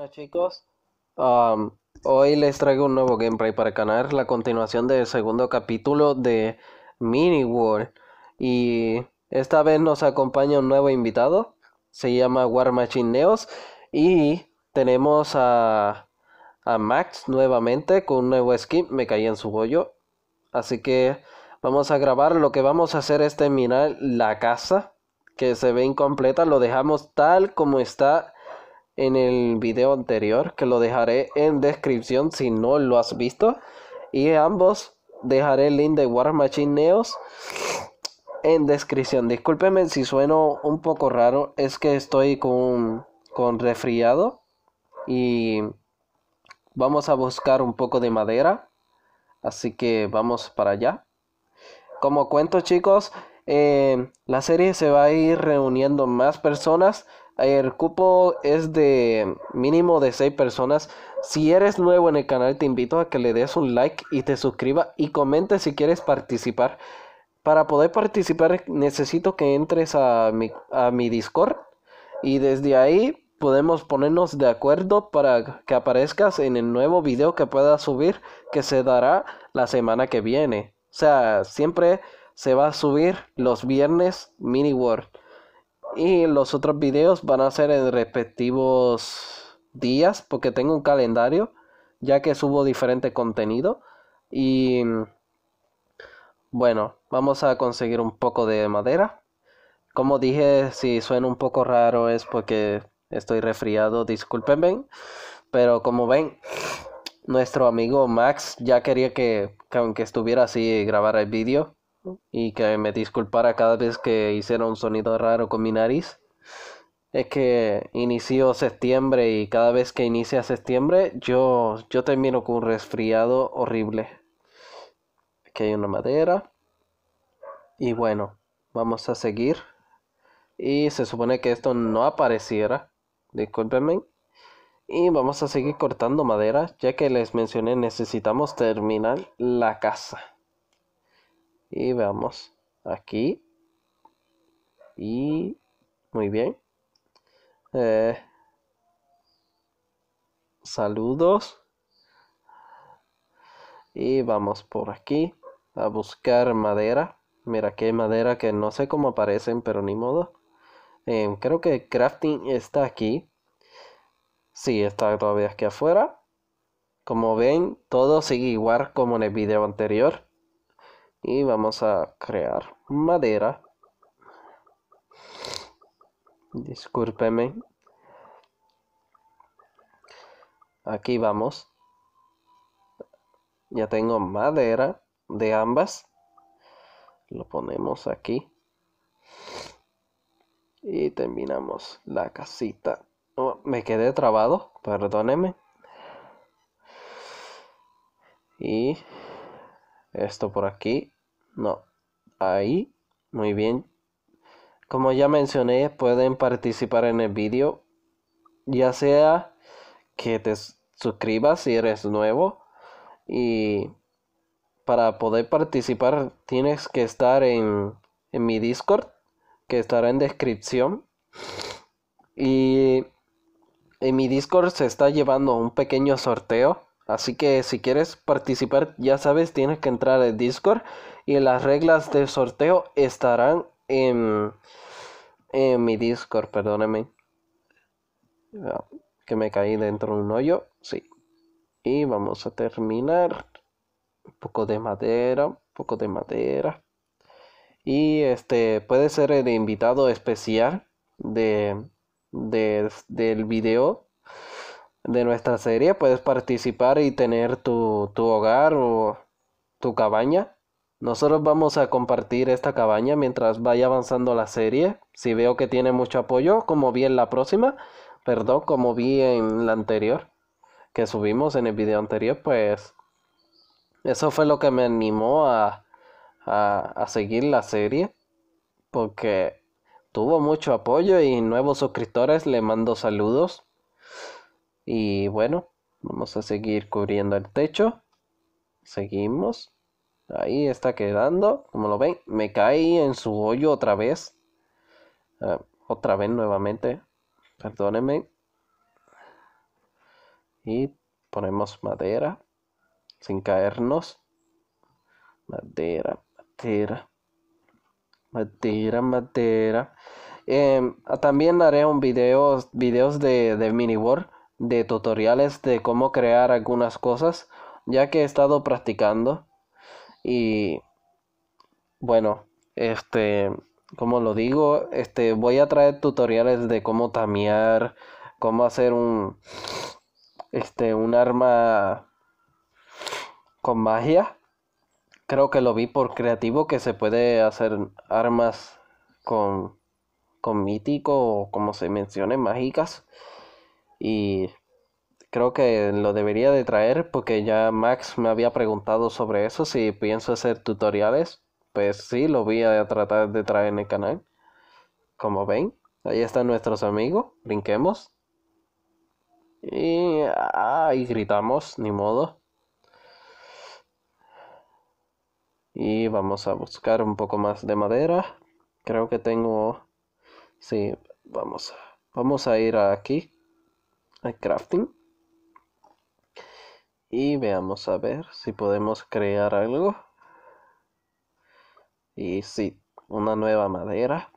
Hola chicos, um, hoy les traigo un nuevo gameplay para el canal, la continuación del segundo capítulo de Mini World. Y esta vez nos acompaña un nuevo invitado, se llama War Machine Neos. Y tenemos a, a Max nuevamente con un nuevo skin, me caí en su bollo Así que vamos a grabar. Lo que vamos a hacer es terminar la casa que se ve incompleta. Lo dejamos tal como está en el video anterior, que lo dejaré en descripción si no lo has visto. Y ambos dejaré el link de War Machine Neos en descripción. Discúlpeme si sueno un poco raro, es que estoy con, con resfriado y vamos a buscar un poco de madera Así que vamos para allá. Como cuento chicos, eh, la serie se va a ir reuniendo más personas. El cupo es de mínimo de 6 personas. Si eres nuevo en el canal te invito a que le des un like y te suscriba y comente si quieres participar. Para poder participar necesito que entres a mi, a mi Discord y desde ahí podemos ponernos de acuerdo para que aparezcas en el nuevo video que pueda subir que se dará la semana que viene. O sea, siempre se va a subir los viernes mini world y los otros videos van a ser en respectivos días porque tengo un calendario ya que subo diferente contenido y bueno, vamos a conseguir un poco de madera. Como dije, si suena un poco raro es porque Estoy resfriado, discúlpenme. Pero como ven, nuestro amigo Max ya quería que, aunque estuviera así, grabara el vídeo. Y que me disculpara cada vez que hiciera un sonido raro con mi nariz. Es que inició septiembre y cada vez que inicia septiembre yo, yo termino con un resfriado horrible. Aquí hay una madera. Y bueno, vamos a seguir. Y se supone que esto no apareciera discúlpenme. Y vamos a seguir cortando madera, ya que les mencioné necesitamos terminar la casa. Y veamos, aquí. Y muy bien. Eh, saludos. Y vamos por aquí a buscar madera. Mira qué madera que no sé cómo aparecen, pero ni modo. Em, creo que crafting está aquí. Sí, está todavía aquí afuera. Como ven, todo sigue igual como en el video anterior. Y vamos a crear madera. Discúlpeme. Aquí vamos. Ya tengo madera de ambas. Lo ponemos aquí. Y terminamos la casita. Oh, me quedé trabado, perdóneme. Y esto por aquí. No, ahí. Muy bien. Como ya mencioné, pueden participar en el vídeo. Ya sea que te suscribas si eres nuevo. Y para poder participar tienes que estar en, en mi Discord que estará en descripción. Y en mi Discord se está llevando un pequeño sorteo. Así que si quieres participar, ya sabes, tienes que entrar al Discord. Y las reglas del sorteo estarán en, mi Discord, perdóneme ah, Que me caí dentro de un hoyo. Sí. Y vamos a terminar. Un poco de madera, un poco de madera, y este puede ser el eh, invitado especial de, del video de nuestra serie. Puedes participar y tener tu, tu hogar o tu cabaña. Nosotros vamos a compartir esta cabaña mientras vaya avanzando la serie. Si veo que tiene mucho apoyo, como vi en la próxima, perdón, como vi en la anterior, que subimos en el video anterior, pues eso fue lo que me animó a, a, seguir la serie porque tuvo mucho apoyo y nuevos suscriptores le mando saludos. Y bueno, vamos a seguir cubriendo el techo. Seguimos. Ahí está quedando. Como lo ven, me caí en su hoyo otra vez. Ah, otra vez nuevamente. Perdónenme. Y ponemos madera. Sin caernos. Madera. Matera. Matera, Matera. Em, ah, también haré un video, videos de, de mini war de tutoriales de cómo crear algunas cosas, ya que he estado practicando. Y bueno, este, como lo digo, este, voy a traer tutoriales de cómo tamear, cómo hacer un, este, un arma con magia creo que lo vi por creativo que se puede hacer armas con, mítico o como se mencione, mágicas. Y creo que lo debería de traer porque ya Max me había preguntado sobre eso, si pienso hacer tutoriales. Pues sí, lo voy a tratar de traer en el canal. Como ven, ahí están nuestros amigos, brinquemos. Y, ahí gritamos, ni modo. Y vamos a buscar un poco más de madera. Creo que tengo... Sí, vamos, vamos a ir aquí. A crafting. Y veamos a ver si podemos crear algo. Y sí, una nueva madera.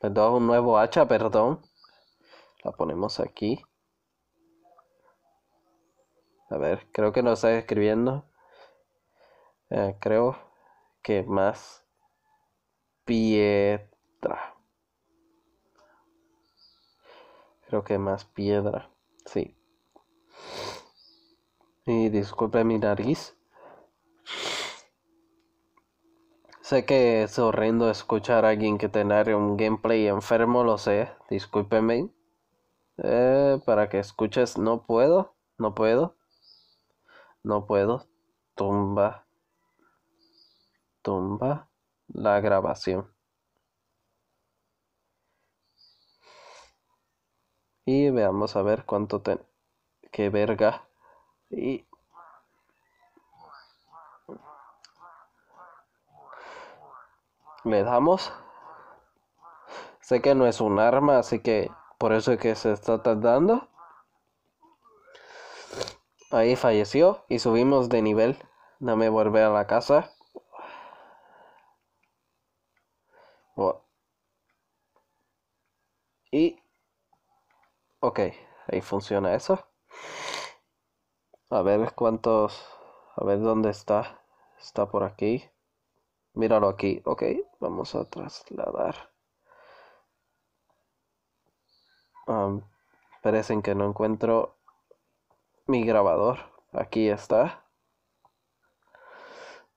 Perdón, un nuevo hacha, perdón. La ponemos aquí. A ver, creo que no está escribiendo. Eh, creo que más piedra. Creo que más piedra, sí. Y disculpe mi nariz. Sé que es horrendo escuchar a alguien que tenga un gameplay enfermo, lo sé. Discúlpeme. Eh, para que escuches, no puedo, no puedo, no puedo. Tumba tumba la grabación. Y veamos a ver cuánto ten... ¡Qué verga! Y... Le damos. Sé que no es un arma, así que por eso es que se está tardando. Ahí falleció y subimos de nivel. Dame volver a la casa. Oh. Y... Ok, ahí funciona eso. A ver cuántos... A ver dónde está. Está por aquí. Míralo aquí. Ok, vamos a trasladar. parecen que no encuentro mi grabador. Aquí está.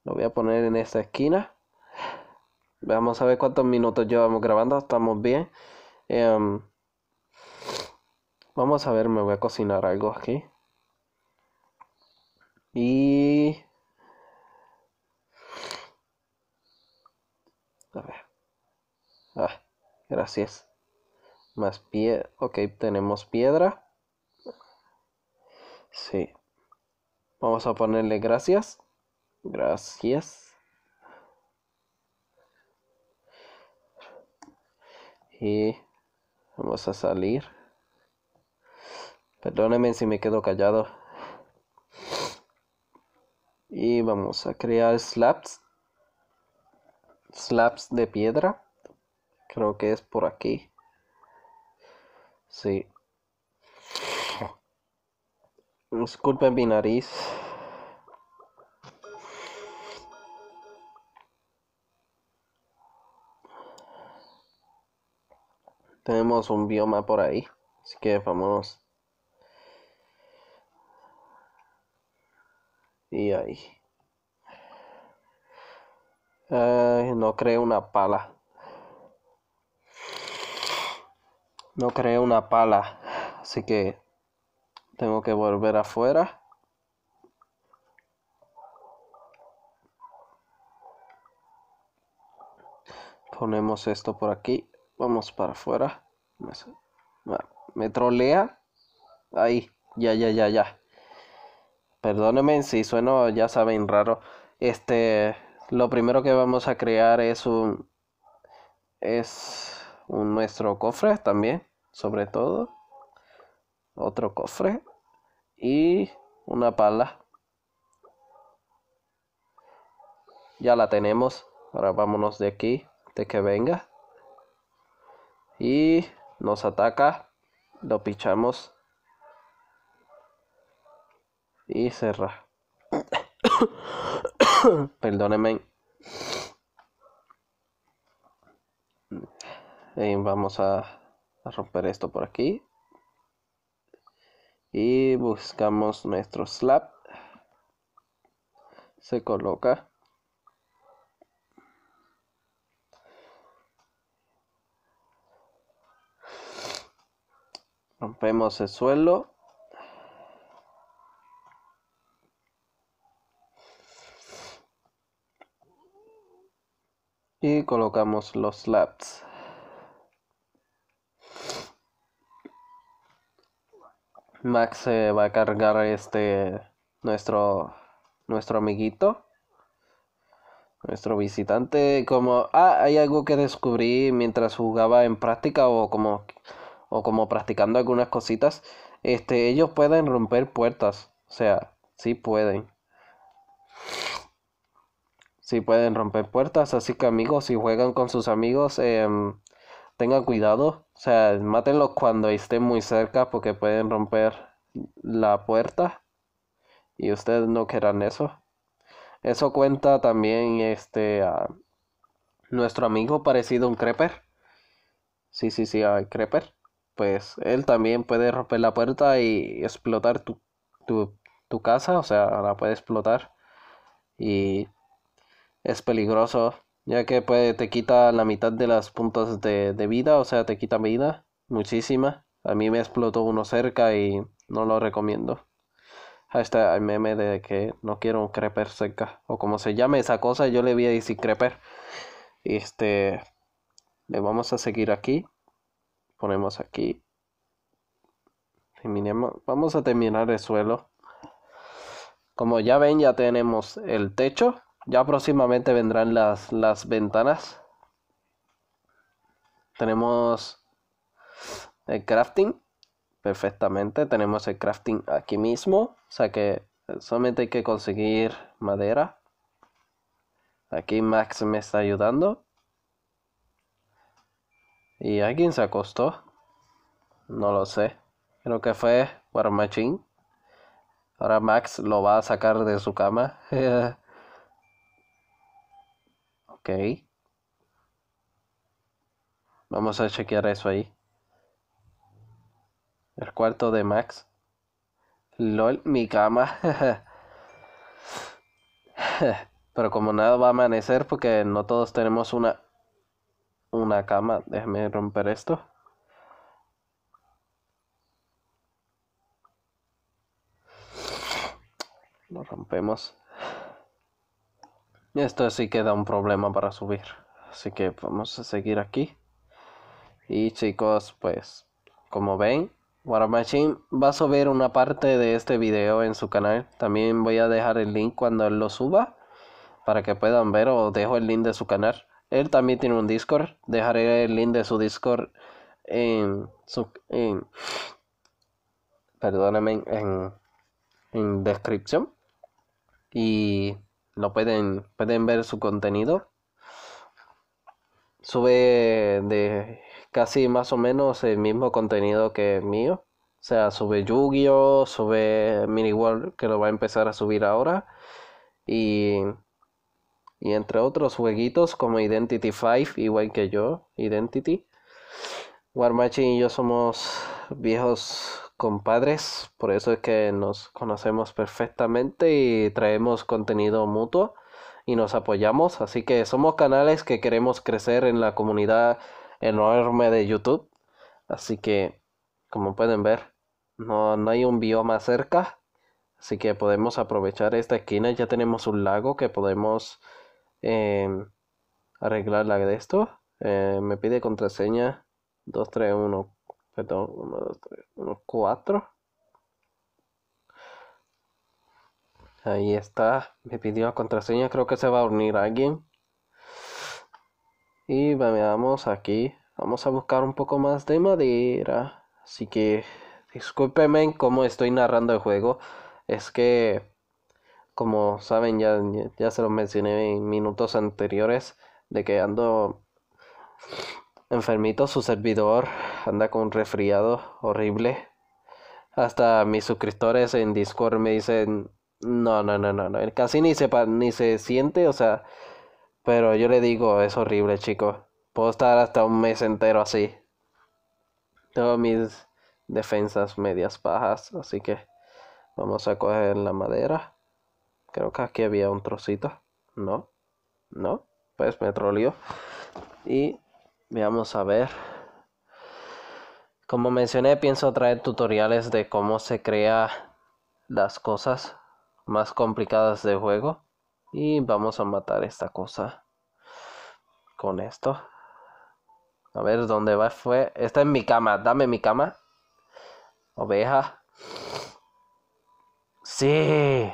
Lo voy a poner en esta esquina. Vamos a ver cuántos minutos llevamos grabando. Estamos bien. Em, vamos a ver, me voy a cocinar algo aquí. Y... A ver. Ah, gracias. Más pie. Ok, tenemos piedra. Sí. Vamos a ponerle gracias. Gracias. y vamos a salir. Perdónenme si me quedo callado. Y vamos a crear slabs. Slabs de piedra. Creo que es por aquí. Sí. Disculpen mi nariz. Tenemos un bioma por ahí. Así que vamos. Y ahí. no creo una pala. No creo una pala. Así que tengo que volver afuera. Ponemos esto por aquí. Vamos para afuera. Me, trolea. Ahí, ya, ya, ya, ya. Perdónenme si sueno, ya saben, raro. Este, lo primero que vamos a crear es un, es un, nuestro cofre también, sobre todo. Otro cofre y una pala. Ya la tenemos. Ahora vámonos de aquí, de que venga. Y nos ataca. Lo pichamos. Y cerra. perdóneme eh, vamos a, romper esto por aquí. Y buscamos nuestro slap Se coloca. Rompemos el suelo. Y colocamos los slabs. Max se va a cargar este nuestro nuestro amiguito nuestro visitante como ah hay algo que descubrí mientras jugaba en práctica o como o como practicando algunas cositas, este, ellos pueden romper puertas. O sea, sí pueden. Sí pueden romper puertas. Así que amigos, si juegan con sus amigos, em, tengan cuidado. O sea, mátenlos cuando estén muy cerca porque pueden romper la puerta. Y ustedes no querrán eso. Eso cuenta también este a nuestro amigo parecido a un creper. Sí, sí, sí, hay creper pues él también puede romper la puerta y explotar tu, casa, o sea, la puede explotar. Y es peligroso, ya que puede, te quita la mitad de las puntas de, vida, o sea, te quita vida, muchísima. A mí me explotó uno cerca y no lo recomiendo. está el meme de que no quiero un creeper cerca, o como se llame esa cosa, yo le voy a decir creeper. Este, le vamos a seguir aquí ponemos aquí. vamos a terminar el suelo. Como ya ven, ya tenemos el techo. Ya próximamente vendrán las, las ventanas. Tenemos el crafting perfectamente. Tenemos el crafting aquí mismo. O sea que solamente hay que conseguir madera. Aquí Max me está ayudando. ¿Y alguien se acostó? No lo sé. Creo que fue War Machine. Ahora Max lo va a sacar de su cama. ok. Vamos a chequear eso ahí. El cuarto de Max. LOL, mi cama. Pero como nada va a amanecer porque no todos tenemos una una cama. Déjame romper esto. Lo rompemos. Esto sí queda un problema para subir. Así que vamos a seguir aquí. Y chicos, pues como ven, War Machine va a subir una parte de este video en su canal. También voy a dejar el link cuando lo suba para que puedan ver o dejo el link de su canal. Él también tiene un Discord. Dejaré el link de su Discord en su. En, perdóname, en, en descripción. Y lo pueden, pueden ver su contenido. Sube de casi más o menos el mismo contenido que mío. O sea, sube Yu-Gi-Oh, sube Mini World, que lo va a empezar a subir ahora. Y y entre otros jueguitos como Identity 5, igual que yo, Identity. War Machine y yo somos viejos compadres, por eso es que nos conocemos perfectamente y traemos contenido mutuo y nos apoyamos, así que somos canales que queremos crecer en la comunidad enorme de YouTube, así que como pueden ver, no, no hay un bioma cerca, así que podemos aprovechar esta esquina, ya tenemos un lago que podemos eh, arreglar la de esto. Eh, me pide contraseña 231, perdón, Ahí está, me pidió la contraseña, creo que se va a unir alguien. Y vamos aquí, vamos a buscar un poco más de madera. Así que discúlpeme cómo estoy narrando el juego. Es que como saben, ya, ya se los mencioné en minutos anteriores, de que ando enfermito, su servidor anda con un resfriado horrible. Hasta mis suscriptores en Discord me dicen, no, no, no, no, no. casi ni se, ni se siente, o sea, pero yo le digo, es horrible, chico Puedo estar hasta un mes entero así. Tengo mis defensas medias bajas, así que vamos a coger la madera. Creo que aquí había un trocito. No, no, pues petróleo. Y vamos a ver. Como mencioné, pienso traer tutoriales de cómo se crea las cosas más complicadas de juego. Y vamos a matar esta cosa con esto. A ver dónde va fue. Está en mi cama. Dame mi cama. Oveja. Sí.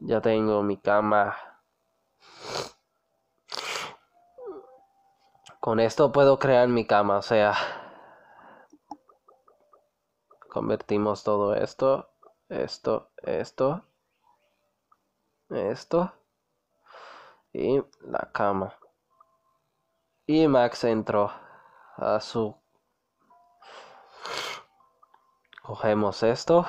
Ya tengo mi cama. Con esto puedo crear mi cama, o sea, convertimos todo esto, esto, esto, esto y la cama. Y Max entró a su... Cogemos esto.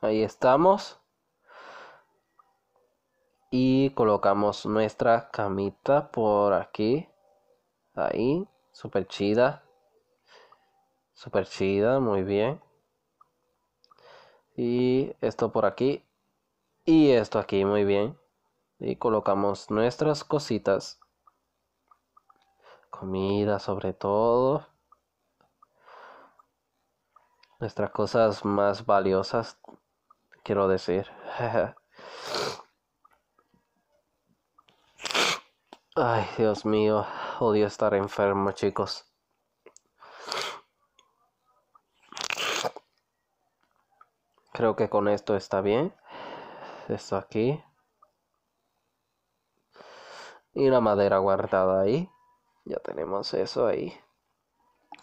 Ahí estamos. Y colocamos nuestra camita por aquí. Ahí. Super chida. Super chida. Muy bien. Y esto por aquí. Y esto aquí. Muy bien. Y colocamos nuestras cositas. Comida sobre todo nuestras cosas más valiosas, quiero decir. Ay, Dios mío, odio estar enfermo, chicos. Creo que con esto está bien. Esto aquí. Y la madera guardada ahí. Ya tenemos eso ahí.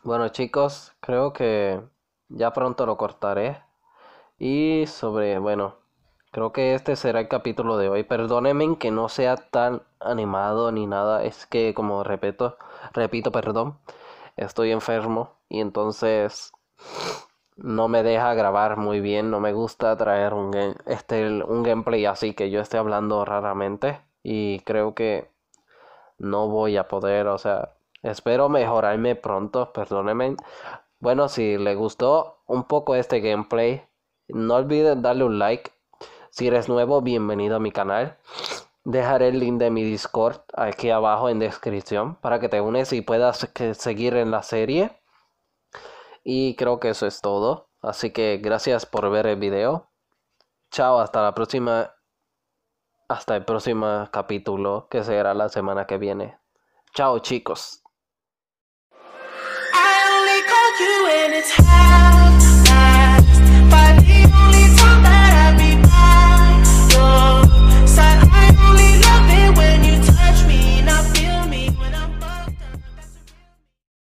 Bueno, chicos, creo que ya pronto lo cortaré. Y sobre, bueno, creo que este será el capítulo de hoy. Perdónenme que no sea tan animado ni nada. Es que, como repito, repito, perdón, estoy enfermo y entonces no me deja grabar muy bien. No me gusta traer un, este, un gameplay así que yo esté hablando raramente. Y creo que no voy a poder, o sea, espero mejorarme pronto, perdónenme. Bueno, si le gustó un poco este gameplay, no olviden darle un like. Si eres nuevo, bienvenido a mi canal. Dejaré el link de mi Discord aquí abajo en descripción para que te unes y puedas seguir en la serie. Y creo que eso es todo. Así que gracias por ver el video. Chao, hasta la próxima. Hasta el próximo capítulo que será la semana que viene. Chao chicos. And it's high.